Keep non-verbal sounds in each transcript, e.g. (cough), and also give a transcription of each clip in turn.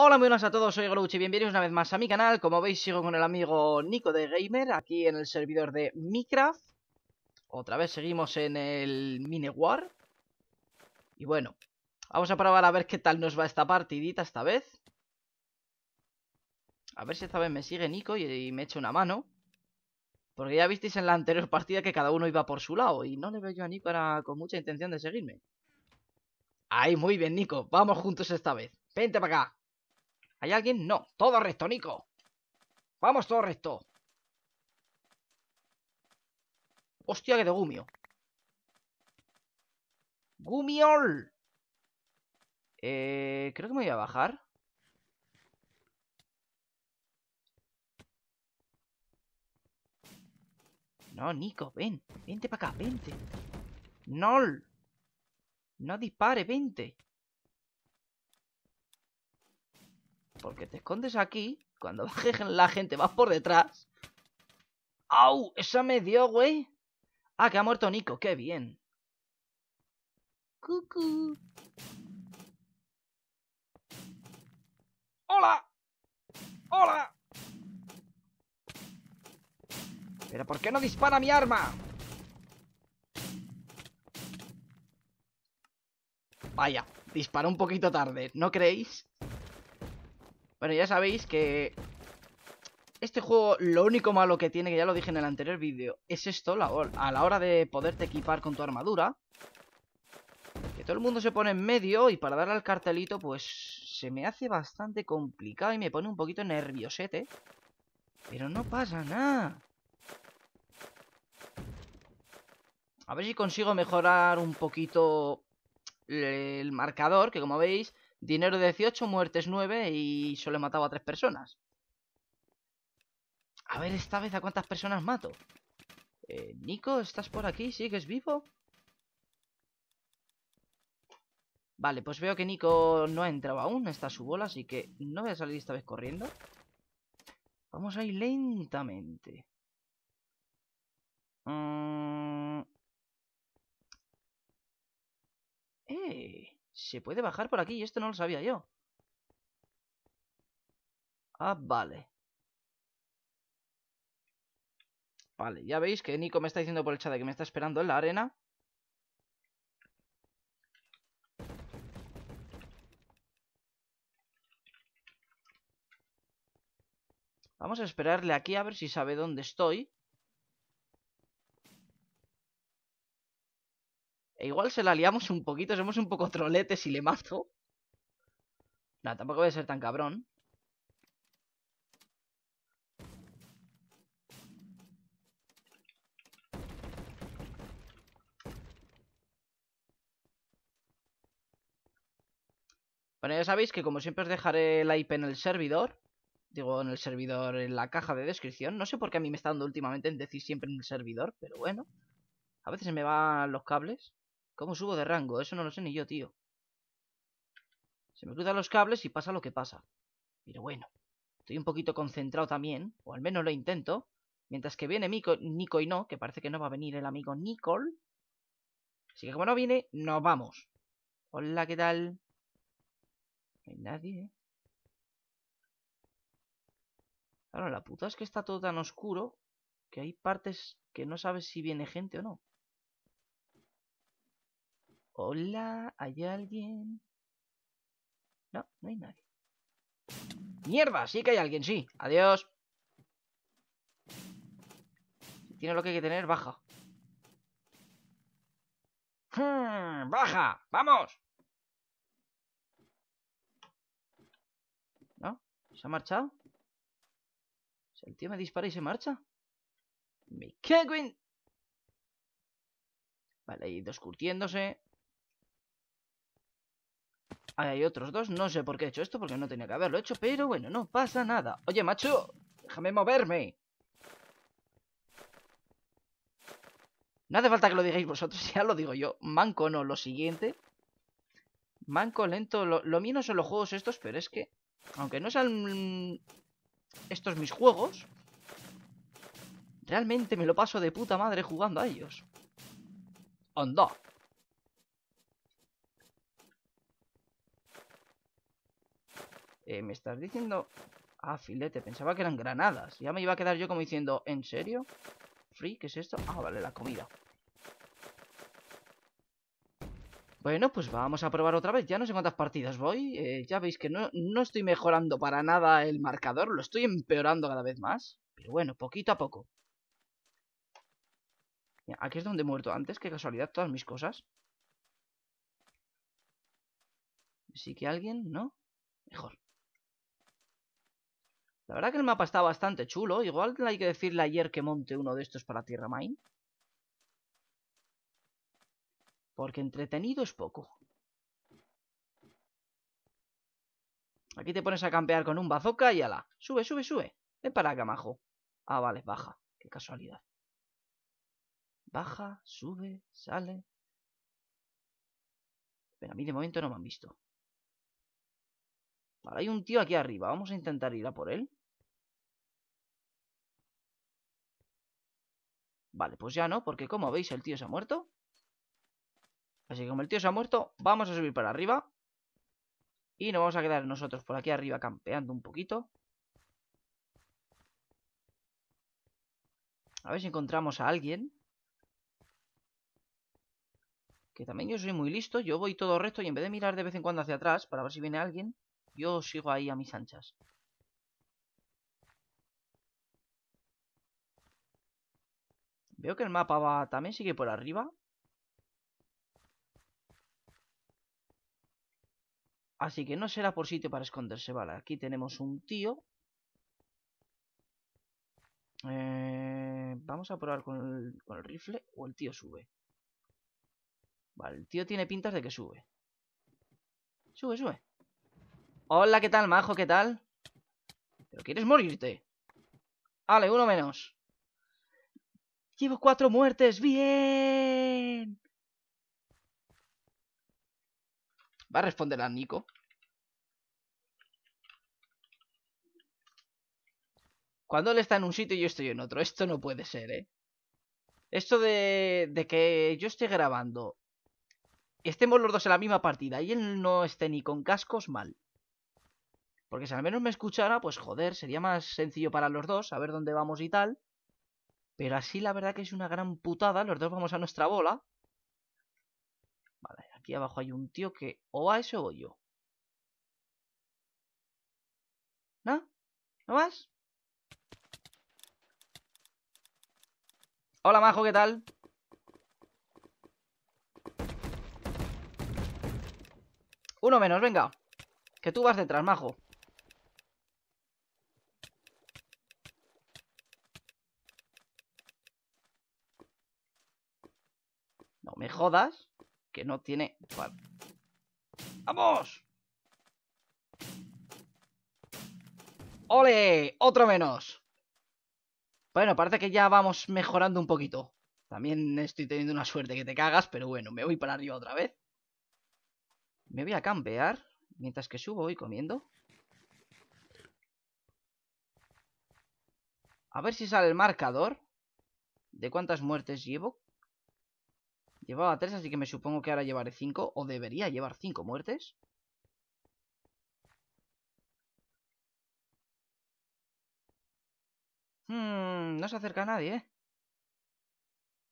Hola, muy buenas a todos, soy Grouchi y bienvenidos una vez más a mi canal. Como veis, sigo con el amigo Nico de Gamer, aquí en el servidor de Minecraft. Otra vez seguimos en el war Y bueno, vamos a probar a ver qué tal nos va esta partidita esta vez. A ver si esta vez me sigue Nico y, me echa una mano. Porque ya visteis en la anterior partida que cada uno iba por su lado. Y no le veo yo a Nico con mucha intención de seguirme. Ahí, muy bien, Nico. Vamos juntos esta vez. Vente para acá. ¿Hay alguien? No. Todo recto, Nico. Vamos todo recto. Hostia, que de gumio. ¡Gumiol! Eh, creo que me voy a bajar. No, Nico, ven. Vente para acá, vente. ¡Nol! No dispare, vente. Porque te escondes aquí, cuando (laughs) baje la gente vas por detrás. ¡Au! Esa me dio, güey. Ah, que ha muerto Nico, qué bien. Cucu. ¡Hola! ¡Hola! ¿Pero por qué no dispara mi arma? Vaya, disparó un poquito tarde, ¿no creéis? Bueno, ya sabéis que este juego lo único malo que tiene, que ya lo dije en el anterior vídeo, es esto, la a la hora de poderte equipar con tu armadura. Que todo el mundo se pone en medio y para darle al cartelito pues se me hace bastante complicado y me pone un poquito nerviosete. Pero no pasa nada. A ver si consigo mejorar un poquito el marcador, que como veis Dinero 18, muertes 9 y solo he matado a 3 personas. A ver esta vez a cuántas personas mato. Eh, Nico, ¿estás por aquí? ¿Sigues vivo? Vale, pues veo que Nico no ha entrado aún, está su bola, así que no voy a salir esta vez corriendo. Vamos a ir lentamente. Mm. ¡Eh! Se puede bajar por aquí, y esto no lo sabía yo. Ah, vale. Vale, ya veis que Nico me está diciendo por el chat que me está esperando en la arena. Vamos a esperarle aquí a ver si sabe dónde estoy. E igual se la liamos un poquito, somos un poco troletes y le mato. Nada, tampoco voy a ser tan cabrón. Bueno, ya sabéis que como siempre os dejaré el IP en el servidor. Digo, en el servidor, en la caja de descripción. No sé por qué a mí me está dando últimamente en decir siempre en el servidor, pero bueno. A veces se me van los cables. ¿Cómo subo de rango? Eso no lo sé ni yo, tío. Se me cruzan los cables y pasa lo que pasa. Pero bueno, estoy un poquito concentrado también, o al menos lo intento. Mientras que viene Nico y no, que parece que no va a venir el amigo Nicole. Así que como no viene, nos vamos. Hola, ¿qué tal? No hay nadie, ¿eh? Claro, la puta es que está todo tan oscuro que hay partes que no sabes si viene gente o no. Hola, ¿hay alguien? No, no hay nadie. ¡Mierda! Sí que hay alguien, sí. Adiós. Si tiene lo que hay que tener, baja. Hmm, ¡Baja! ¡Vamos! ¿No? ¿Se ha marchado? Si el tío me dispara y se marcha. ¡Me cago Vale, ahí dos curtiéndose. Hay otros dos, no sé por qué he hecho esto, porque no tenía que haberlo hecho, pero bueno, no pasa nada. Oye, macho, déjame moverme. No hace falta que lo digáis vosotros, (laughs) ya lo digo yo. Manco no, lo siguiente. Manco lento, lo, lo mío no son los juegos estos, pero es que, aunque no sean estos mis juegos, realmente me lo paso de puta madre jugando a ellos. Onda. Eh, ¿Me estás diciendo...? Ah, filete, pensaba que eran granadas. Ya me iba a quedar yo como diciendo, ¿en serio? ¿Free? ¿Qué es esto? Ah, vale, la comida. Bueno, pues vamos a probar otra vez. Ya no sé cuántas partidas voy. Eh, ya veis que no, estoy mejorando para nada el marcador. Lo estoy empeorando cada vez más. Pero bueno, poquito a poco. aquí es donde he muerto antes. Qué casualidad, todas mis cosas. Sí que alguien, ¿no? Mejor. La verdad que el mapa está bastante chulo. Igual hay que decirle ayer que monte uno de estos para Tierra Mine. Porque entretenido es poco. Aquí te pones a campear con un bazooka y ala. Sube, sube, sube. Ven para acá, majo. Ah, vale, baja. Qué casualidad. Baja, sube, sale. Pero a mí de momento no me han visto. Vale, hay un tío aquí arriba. Vamos a intentar ir a por él. Vale, pues ya no, porque como veis el tío se ha muerto. Así que como el tío se ha muerto, vamos a subir para arriba. Y nos vamos a quedar nosotros por aquí arriba campeando un poquito. A ver si encontramos a alguien. Que también yo soy muy listo. Yo voy todo recto y en vez de mirar de vez en cuando hacia atrás para ver si viene alguien, yo sigo ahí a mis anchas. Veo que el mapa va... También sigue por arriba. Así que no será por sitio para esconderse. Vale, aquí tenemos un tío. Eh, vamos a probar con el, con el rifle o el tío sube. Vale, el tío tiene pintas de que sube. Sube, sube. Hola, ¿qué tal, majo? ¿Qué tal? ¿Pero quieres morirte? Vale, uno menos. Llevo cuatro muertes. Bien. Va a responder a Nico. Cuando él está en un sitio y yo estoy en otro. Esto no puede ser, ¿eh? Esto de, de que yo esté grabando estemos los dos en la misma partida y él no esté ni con cascos mal. Porque si al menos me escuchara, pues joder, sería más sencillo para los dos saber dónde vamos y tal. Pero así la verdad que es una gran putada. Los dos vamos a nuestra bola. Vale, aquí abajo hay un tío que o va eso o yo. ¿No? ¿No más? Hola, Majo, ¿qué tal? Uno menos, venga. Que tú vas detrás, Majo. me jodas que no tiene... ¡Vamos! ¡Ole! ¡Otro menos! Bueno, parece que ya vamos mejorando un poquito. También estoy teniendo una suerte que te cagas, pero bueno, me voy para arriba otra vez. Me voy a campear mientras que subo y comiendo. A ver si sale el marcador de cuántas muertes llevo. Llevaba tres, así que me supongo que ahora llevaré 5. O debería llevar 5 muertes. Hmm, no se acerca nadie, ¿eh?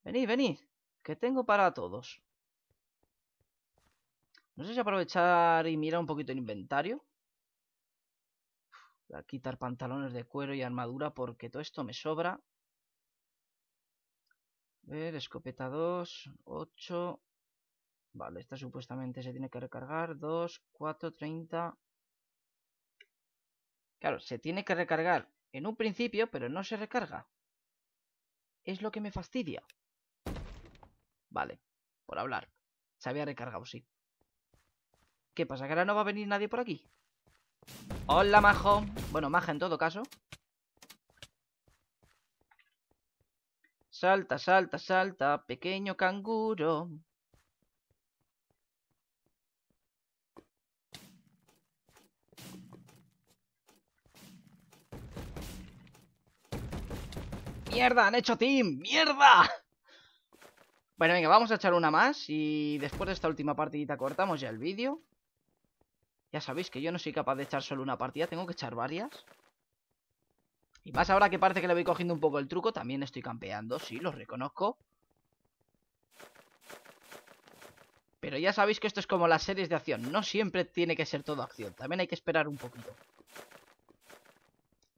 Venid, venid. Que tengo para todos. No sé si aprovechar y mirar un poquito el inventario. Voy a quitar pantalones de cuero y armadura porque todo esto me sobra ver, escopeta 2, 8. Vale, esta supuestamente se tiene que recargar. 2, 4, 30. Claro, se tiene que recargar en un principio, pero no se recarga. Es lo que me fastidia. Vale, por hablar. Se había recargado, sí. ¿Qué pasa? ¿Que ahora no va a venir nadie por aquí? Hola, majo. Bueno, maja en todo caso. Salta, salta, salta, pequeño canguro. ¡Mierda! ¡Han hecho team! ¡Mierda! Bueno, venga, vamos a echar una más y después de esta última partidita cortamos ya el vídeo. Ya sabéis que yo no soy capaz de echar solo una partida, tengo que echar varias. Y más ahora que parece que le voy cogiendo un poco el truco, también estoy campeando, sí, lo reconozco. Pero ya sabéis que esto es como las series de acción, no siempre tiene que ser todo acción, también hay que esperar un poquito.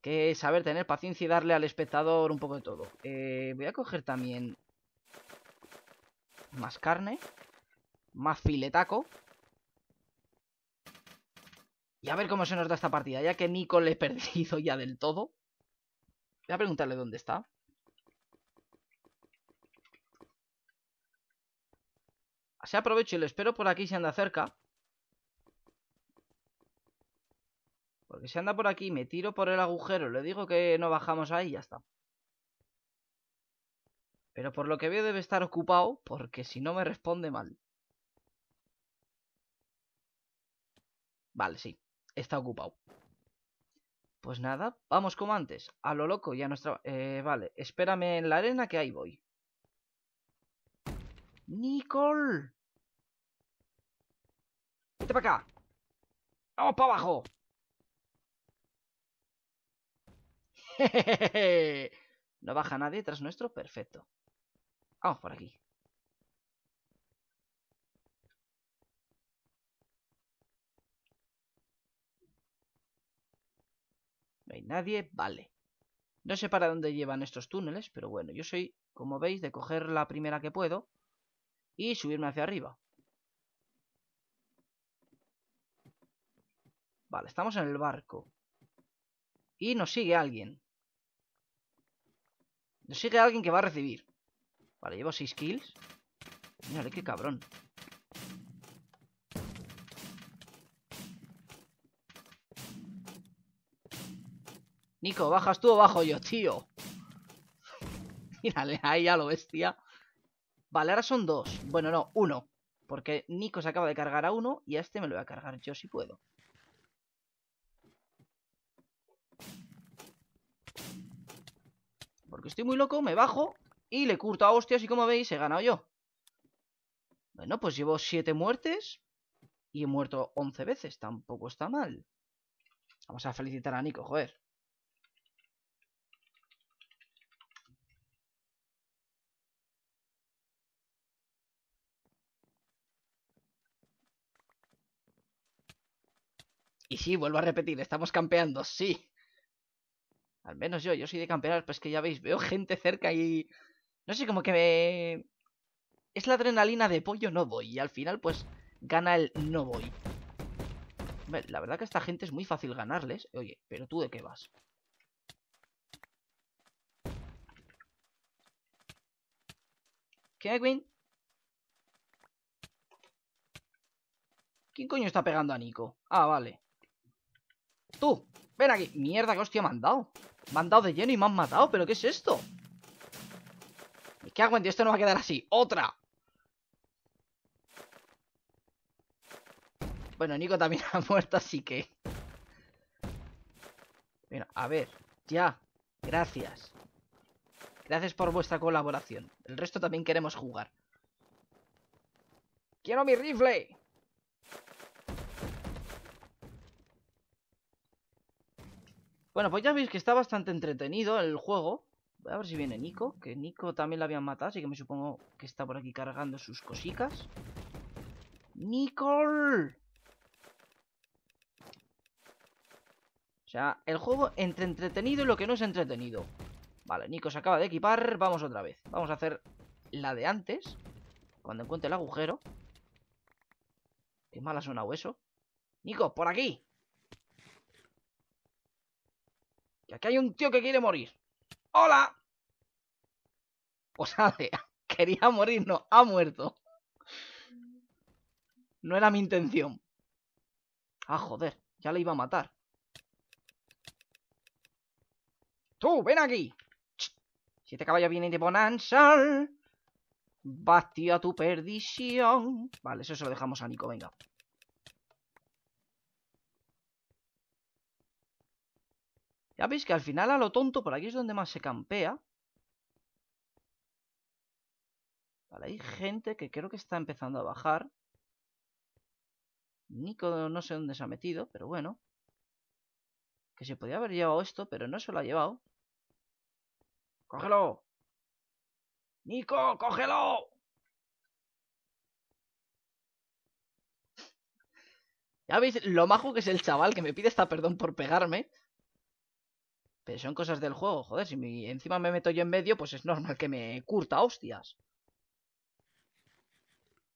Que saber tener paciencia y darle al espectador un poco de todo. Eh, voy a coger también más carne, más filetaco. Y a ver cómo se nos da esta partida, ya que Nico le he (laughs) perdido ya del todo. Voy a preguntarle dónde está. Así aprovecho y lo espero por aquí si anda cerca. Porque si anda por aquí, me tiro por el agujero, le digo que no bajamos ahí y ya está. Pero por lo que veo debe estar ocupado, porque si no me responde mal. Vale, sí, está ocupado. Pues nada, vamos como antes, a lo loco y a nuestra... Eh, vale, espérame en la arena que ahí voy. ¡Nicole! ¡Vete para acá! ¡Vamos para abajo! (laughs) ¡No baja nadie tras nuestro? Perfecto. Vamos por aquí. no hay nadie, vale. No sé para dónde llevan estos túneles, pero bueno, yo soy, como veis, de coger la primera que puedo y subirme hacia arriba. Vale, estamos en el barco. Y nos sigue alguien. Nos sigue alguien que va a recibir. Vale, llevo 6 kills. Mírale, qué cabrón. Nico, ¿bajas tú o bajo yo, tío? (laughs) Mírale, ahí ya lo bestia. Vale, ahora son dos. Bueno, no, uno. Porque Nico se acaba de cargar a uno y a este me lo voy a cargar yo si puedo. Porque estoy muy loco, me bajo y le curto a hostias y como veis he ganado yo. Bueno, pues llevo siete muertes y he muerto once veces. Tampoco está mal. Vamos a felicitar a Nico, joder. sí, vuelvo a repetir, estamos campeando, sí. Al menos yo, yo soy de campear, pues que ya veis, veo gente cerca y... No sé, como que me... Es la adrenalina de pollo, no voy. Y al final, pues, gana el no voy. La verdad que esta gente es muy fácil ganarles. Oye, pero tú de qué vas. ¿Qué, win? ¿Quién coño está pegando a Nico? Ah, vale. Tú, ven aquí. Mierda, que hostia me han dado. Me han dado de lleno y me han matado. ¿Pero qué es esto? ¿Qué hago? en esto no va a quedar así. ¡Otra! Bueno, Nico también (laughs) ha muerto, así que... Bueno, a ver. Ya. Gracias. Gracias por vuestra colaboración. El resto también queremos jugar. ¡Quiero mi rifle! Bueno, pues ya veis que está bastante entretenido el juego. Voy a ver si viene Nico, que Nico también la habían matado, así que me supongo que está por aquí cargando sus cositas. ¡Nicole! O sea, el juego entre entretenido y lo que no es entretenido. Vale, Nico se acaba de equipar, vamos otra vez. Vamos a hacer la de antes, cuando encuentre el agujero. Qué mala suena eso. Nico, por aquí. Que aquí hay un tío que quiere morir. ¡Hola! O pues, sea, (laughs) quería morir, no, ha muerto. No era mi intención. Ah, joder, ya le iba a matar. ¡Tú, ven aquí! Si Siete caballos viene de Bonanza. sal... a tu perdición. Vale, eso se lo dejamos a Nico, venga. Ya veis que al final a lo tonto por aquí es donde más se campea. Vale, hay gente que creo que está empezando a bajar. Nico no sé dónde se ha metido, pero bueno. Que se podía haber llevado esto, pero no se lo ha llevado. ¡Cógelo! ¡Nico, cógelo! Ya veis lo majo que es el chaval que me pide esta perdón por pegarme. Pero son cosas del juego, joder, si encima me meto yo en medio, pues es normal que me curta hostias.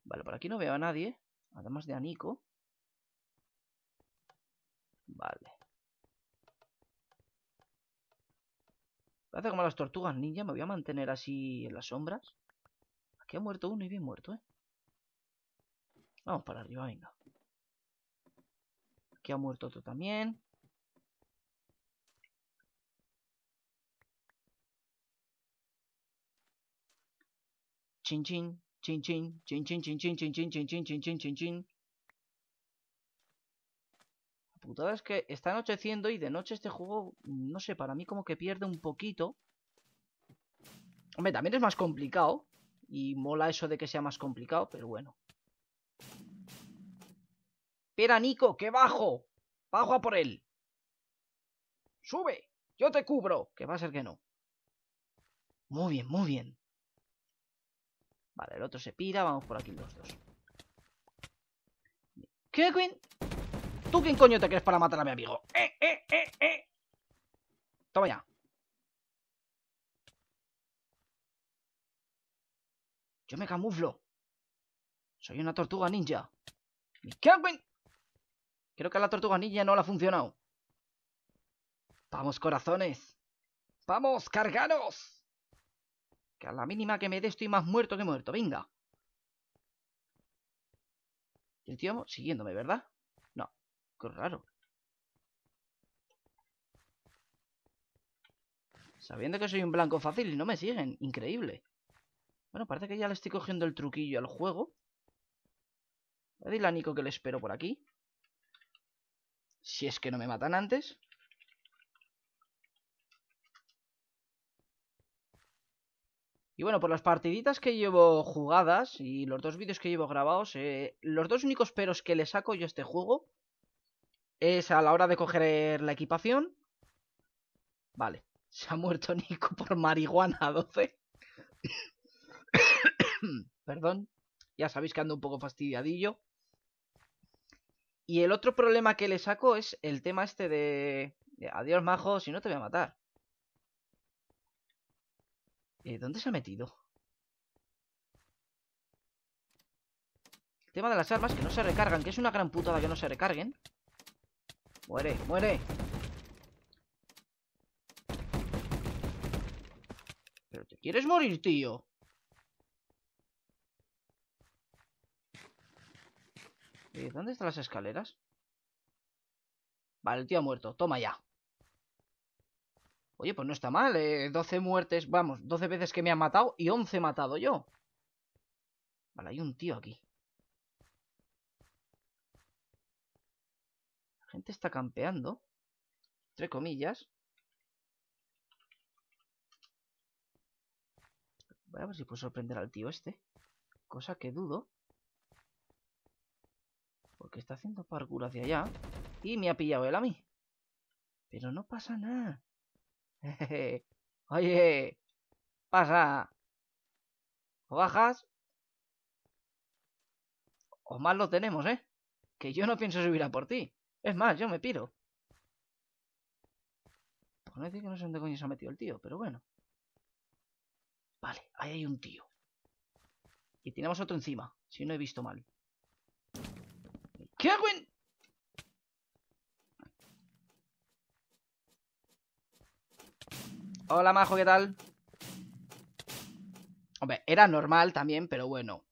Vale, por aquí no veo a nadie, además de a Nico. Vale. Parece como las tortugas ninja, me voy a mantener así en las sombras. Aquí ha muerto uno y bien muerto, ¿eh? Vamos para arriba, venga. Aquí ha muerto otro también. Chin chin, chin chin, chin chin, chin chin, chin chin, chin La putada es que está anocheciendo y de noche este juego, no sé, para mí como que pierde un poquito. Hombre, también es más complicado. Y mola eso de que sea más complicado, pero bueno. Espera, Nico, que bajo. Bajo a por él. Sube. Yo te cubro. Que va a ser que no. Muy bien, muy bien. Vale, el otro se pira, vamos por aquí los dos. ¿Qué, ¿Tú quién coño te crees para matar a mi amigo? ¡Eh, eh, eh, eh! Toma ya. Yo me camuflo. Soy una tortuga ninja. ¡Mi Creo que a la tortuga ninja no le ha funcionado. ¡Vamos, corazones! ¡Vamos, cargaros! a la mínima que me dé estoy más muerto que muerto. Venga. Y el tío siguiéndome, ¿verdad? No. Qué raro. Sabiendo que soy un blanco fácil y no me siguen. Increíble. Bueno, parece que ya le estoy cogiendo el truquillo al juego. Voy a decirle a Nico que le espero por aquí. Si es que no me matan antes. Y bueno, por las partiditas que llevo jugadas y los dos vídeos que llevo grabados, eh, los dos únicos peros que le saco yo a este juego es a la hora de coger la equipación. Vale, (laughs) se ha muerto Nico por marihuana 12. (laughs) (coughs) Perdón, ya sabéis que ando un poco fastidiadillo. Y el otro problema que le saco es el tema este de... Adiós, majo, si no te voy a matar. Eh, ¿Dónde se ha metido? El tema de las armas que no se recargan, que es una gran putada que no se recarguen. Muere, muere. Pero te quieres morir, tío. Eh, ¿Dónde están las escaleras? Vale, el tío ha muerto. Toma ya. Oye, pues no está mal, 12 eh, muertes, vamos, 12 veces que me han matado y 11 matado yo. Vale, hay un tío aquí. La gente está campeando. Entre comillas. Voy a ver si puedo sorprender al tío este. Cosa que dudo. Porque está haciendo parkour hacia allá. Y me ha pillado él a mí. Pero no pasa nada. (laughs) Oye, pasa. O bajas. O más lo tenemos, ¿eh? Que yo no pienso subir a por ti. Es más, yo me piro. Por no que no sé dónde coño se ha metido el tío, pero bueno. Vale, ahí hay un tío. Y tenemos otro encima, si no he visto mal. ¿Qué hago Hola, Majo, ¿qué tal? Hombre, era normal también, pero bueno.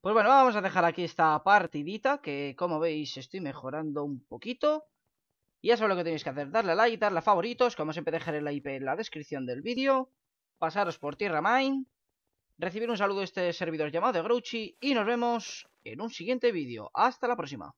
Pues bueno, vamos a dejar aquí esta partidita, que como veis estoy mejorando un poquito. Y ya sabéis lo que tenéis que hacer, darle a like, darle a favoritos, como siempre dejaré la IP en la descripción del vídeo. Pasaros por Tierra Mine. Recibir un saludo de este servidor llamado de Grouchy y nos vemos en un siguiente vídeo. Hasta la próxima.